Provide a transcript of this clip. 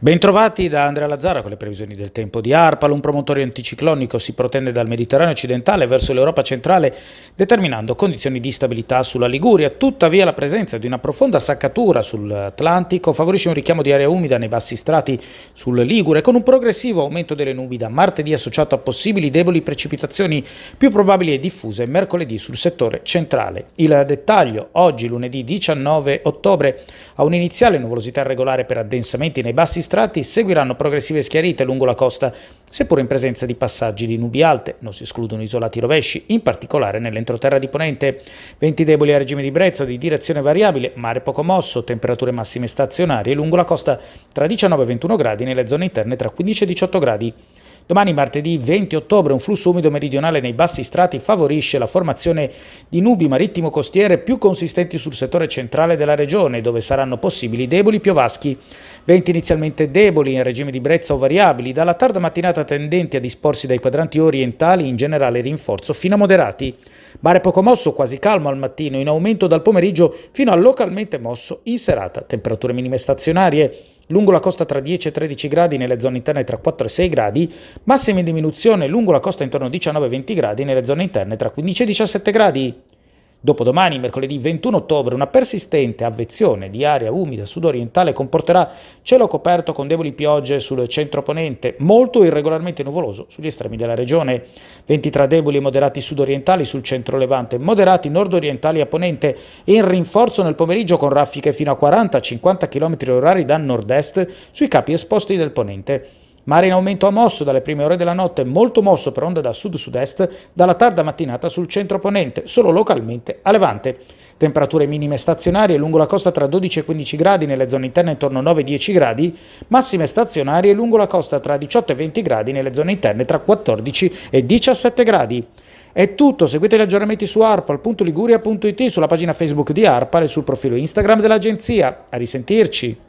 Bentrovati da Andrea Lazzara con le previsioni del tempo di Arpal. Un promotore anticiclonico si protende dal Mediterraneo occidentale verso l'Europa centrale, determinando condizioni di stabilità sulla Liguria. Tuttavia, la presenza di una profonda saccatura sull'Atlantico favorisce un richiamo di aria umida nei bassi strati sul Ligure, con un progressivo aumento delle nubi da martedì associato a possibili deboli precipitazioni più probabili e diffuse mercoledì sul settore centrale. Il dettaglio, oggi lunedì 19 ottobre, ha un'iniziale nuvolosità regolare per addensamenti nei bassi strati strati seguiranno progressive schiarite lungo la costa, seppur in presenza di passaggi di nubi alte, non si escludono isolati rovesci, in particolare nell'entroterra di Ponente. Venti deboli a regime di brezzo, di direzione variabile, mare poco mosso, temperature massime stazionarie lungo la costa tra 19 e 21 gradi nelle zone interne tra 15 e 18 gradi. Domani martedì 20 ottobre un flusso umido meridionale nei bassi strati favorisce la formazione di nubi marittimo-costiere più consistenti sul settore centrale della regione, dove saranno possibili deboli piovaschi. Venti inizialmente deboli in regime di brezza o variabili, dalla tarda mattinata tendenti a disporsi dai quadranti orientali, in generale rinforzo fino a moderati. Mare poco mosso, quasi calmo al mattino, in aumento dal pomeriggio fino a localmente mosso in serata. Temperature minime stazionarie lungo la costa tra 10 e 13 gradi, nelle zone interne tra 4 e 6 gradi, massima in diminuzione lungo la costa intorno a 19 e 20 gradi, nelle zone interne tra 15 e 17 gradi. Dopodomani, mercoledì 21 ottobre, una persistente avvezione di aria umida sudorientale comporterà cielo coperto con deboli piogge sul centro ponente, molto irregolarmente nuvoloso sugli estremi della regione. Venti tra deboli e moderati sudorientali sul centro levante, moderati nordorientali a ponente e in rinforzo nel pomeriggio con raffiche fino a 40-50 km orari da nord-est sui capi esposti del ponente. Mare in aumento a mosso dalle prime ore della notte, molto mosso per onda da sud-sud-est, dalla tarda mattinata sul centro-ponente, solo localmente a levante. Temperature minime stazionarie lungo la costa tra 12 e 15 gradi, nelle zone interne intorno a 9-10 e gradi, massime stazionarie lungo la costa tra 18 e 20 gradi, nelle zone interne tra 14 e 17 gradi. È tutto, seguite gli aggiornamenti su arpal.liguria.it, sulla pagina Facebook di Arpal e sul profilo Instagram dell'agenzia. A risentirci!